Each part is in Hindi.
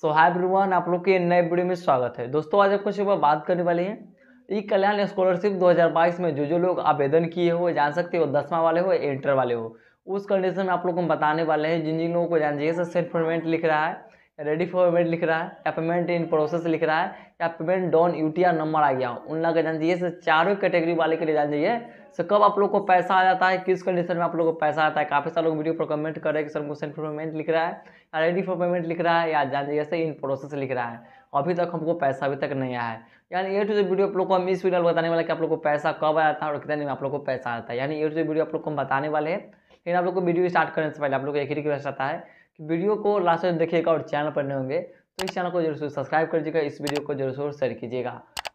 सो हाय ब्रुवान आप लोग के नए वीडियो में स्वागत है दोस्तों आज आपको सुबह बात करने वाले हैं ई कल्याण स्कॉलरशिप 2022 में जो जो लोग आवेदन किए हो जान सकते हो दसवां वाले हो इंटर वाले हो उस कंडीशन में आप लोग को बताने वाले हैं जिन जिन लोगों को जान जाइए सर लिख रहा है रेडी फॉर पेमेंट लिख रहा है या पेमेंट इन प्रोसेस लिख रहा है या पेमेंट डॉन यू नंबर आ गया उन लोग का जान जाइए चारों कैटेगरी वाले के लिए जान जाइए सो कब आप लोग को पैसा आ जाता है किस कंडीशन में आप लोग को पैसा आता है काफ़ी सारे लोग वीडियो पर कमेंट कर हैं कि सर हमको सेंड पेमेंट लिख रहा है या रेडी फॉर पेमेंट लिख रहा है या जान जाइए से इन प्रोसेस लिख रहा है अभी तक हमको पैसा अभी तक नहीं आया है यानी ये टू जो वीडियो आप लोग को हम इस वीडियो बताने वाले कि आप लोग को पैसा कब आया है और कितने में आप लोग को पैसा आता है यानी ये टू जो वीडियो आप लोग को हम बताने वाले हैं लेकिन आप लोग को वीडियो स्टार्ट करने से पहले आप लोग को एक ही रिक्वेस्ट आता है वीडियो को लास्ट में देखिएगा और चैनल पर नहीं होंगे तो इस चैनल को जरूर सब्सक्राइब कर दीजिएगा इस वीडियो को जरूर शेयर कीजिएगा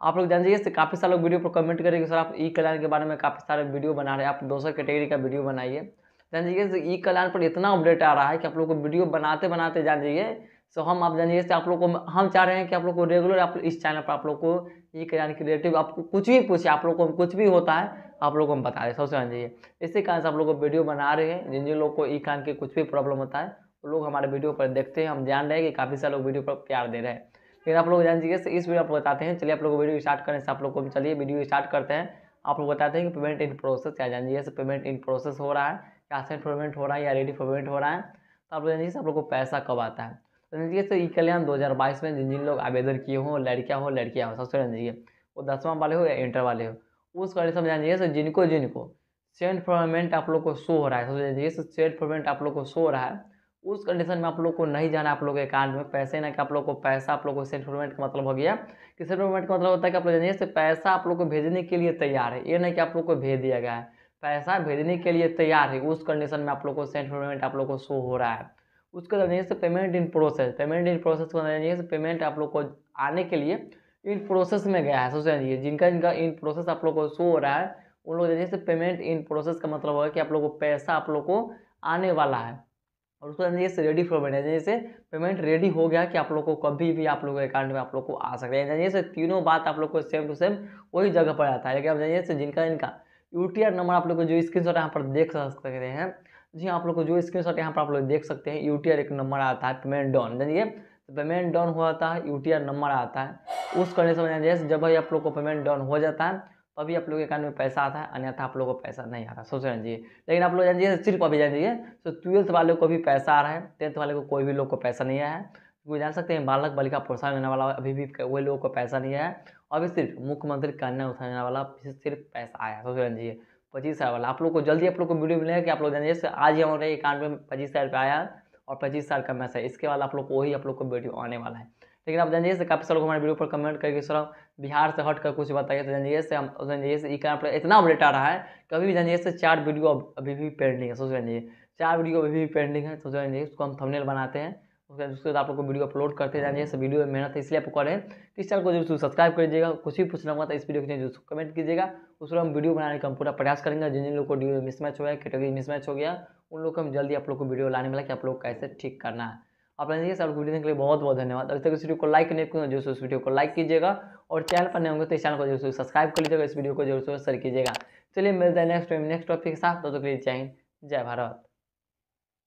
आप लोग जान जाइए काफ़ी सारे लोग वीडियो पर कमेंट करेंगे सर आप ई कल्याण के बारे में काफ़ी सारे वीडियो बना रहे हैं आप दूसरे कैटेगरी का वीडियो बनाइए जान जाइए ई कल्याण पर इतना अपडेट आ रहा है कि आप लोग को वीडियो बनाते बनाते जान जाइए सो तो हम आप जानिए जाइए आप लोग को हम चाह रहे हैं कि आप लोग को रेगुलर आप इस चैनल पर आप लोग को ई कल्याण के रिलेटिव आपको कुछ भी पूछे आप लोग को कुछ भी होता है आप लोग को हम बता रहे सबसे जान जाइए इसी कारण से आप लोग को वीडियो बना रहे हैं जिन जिन लोग को ई कल्याण की कुछ भी प्रॉब्लम होता है लोग हमारे वीडियो पर देखते हैं हम जान रहे हैं कि काफ़ी सारे लोग वीडियो पर प्यार दे रहे हैं लेकिन आप लोग जान चाहिए इस वीडियो आप बताते हैं चलिए आप लोग वीडियो स्टार्ट करने से आप लोग को चलिए वीडियो स्टार्ट करते हैं आप लोग बताते हैं कि पेमेंट इन प्रोसेस या जान से पेमेंट इन प्रोसेस हो रहा है या सेंट पेमेंट हो रहा है या रेडी पेमेंट हो रहा है तो आप लोग जान से आप लोग को पैसा कब आता है तो जान से ई कल्याण दो में जिन जिन लोग आवेदन किए हों लड़कियाँ हो लड़कियाँ हो सबसे जान वो दसवां वाले हो या इंटर वाले हो उस गाड़ी सब जान सर जिनको जिनको सेंट पेमेंट आप लोग को शो हो रहा है सबसे जान सर सेंट पेमेंट आप लोग को शो हो रहा है उस कंडीशन में आप लोग को नहीं जाना आप लोग के अकाउंट में पैसे ना कि आप लोग को पैसा आप लोग को सेटलमेंट का मतलब हो गया कि सेटलमेंट का मतलब होता है कि आप लोग जैसे पैसा आप लोग को भेजने के लिए तैयार है ये नहीं कि आप लोग को भेज दिया गया है पैसा भेजने के लिए तैयार है उस कंडीशन में आप लोग को सेटलमेंट आप लोग को शो हो रहा है उसके बाद जैसे payment in process payment in process को जैसे पेमेंट आप लोग को आने के लिए इन प्रोसेस में गया है सोचा जी जिनका जिनका इन प्रोसेस आप लोग को शो हो रहा है उन लोग जैसे पेमेंट इन प्रोसेस का मतलब होगा कि आप लोग को पैसा आप लोग को आने वाला है और उसके बाद जैसे रेडी फॉर पेमेंट जैसे पेमेंट रेडी हो गया कि आप लोग को कभी भी आप लोग के अकाउंट में आप लोग को आ सकते हैं जैसे तीनों बात आप लोग को सेम टू सेम वही जगह पर आता है लेकिन आप जैसे जिनका इनका यू नंबर आप लोग को जो स्क्रीन शॉट यहाँ पर देख सकते हैं जी आप लोग को जो स्क्रीन शॉट यहाँ पर आप लोग देख सकते हैं यू एक नंबर आता है पेमेंट डाउन जानिए तो पेमेंट डाउन हो जाता है यू नंबर आता है उस कंडीशन में जैसे जब भाई आप लोग को पेमेंट डाउन हो जाता है तो अभी आप लोग के अकाउंट में पैसा आता है अन्यथा आप लोगों को पैसा नहीं आ रहा सोच रहे लेकिन आप लोग जान सिर्फ अभी जान जाइए तो ट्वेल्थ वाले को भी पैसा आ रहा है टेंथ वाले को कोई भी लोग को पैसा नहीं आया है क्योंकि जान सकते हैं बालक बालिका प्रोत्साहन देने वाला अभी भी वही लोगों को पैसा नहीं आया अभी सिर्फ मुख्यमंत्री कन्या देने वाला सिर्फ पैसा आया सोच रहे जी पच्चीस हज़ार वाला आप लोग को जल्दी आप लोग को वीडियो मिलेगा कि आप लोग जान जाइए आज ही हमारे अकाउंट में पच्चीस हज़ार रुपये आया और पच्चीस हज़ार का मैसेज इसके बाद आप लोग को वही आप लोग को वीडियो आने वाला है लेकिन आप जंजीर से काफ़ी सालों को हमारे वीडियो पर कमेंट करके सर बिहार से हट कर कुछ बताइए तो जंजीर से हम जंजीर से कारण पर इतना अपडेट आ रहा है कभी भी जंजीर से चार वीडियो अभी भी पेंडिंग है सोच जंजीर चार वीडियो अभी भी पेंडिंग है सोच रहे उसको हम थमनेल बनाते हैं उसके उसके बाद आप लोग को वीडियो अपलोड करते हैं जानिए वीडियो में मेहनत है इसलिए आप करें तो इस चैनल को जरूर सब्सक्राइब कर दीजिएगा कुछ भी पूछना होगा तो इस वीडियो के लिए जरूर कमेंट कीजिएगा उस पर हम वीडियो बनाने का हम पूरा प्रयास करेंगे जिन जिन लोग को मिसमैच हुआ है कैटेगरी मिसमैच हो गया उन लोग को हम जल्दी आप लोग को वीडियो लाने मिला कि आप लोग कैसे ठीक करना है आप जानते सब वीडियो देखने के लिए बहुत बहुत धन्यवाद अगर तक इस वीडियो को लाइक नहीं किया जो उस वीडियो को लाइक कीजिएगा और चैनल पर नहीं होंगे तो इस चैनल को जरूर सब्सक्राइब कर लीजिएगा इस वीडियो को जरूर शेयर कीजिएगा चलिए मिलते हैं नेक्स्ट टाइम नेक्स्ट टॉपिक के साथ तो, जय हिंद जय भारत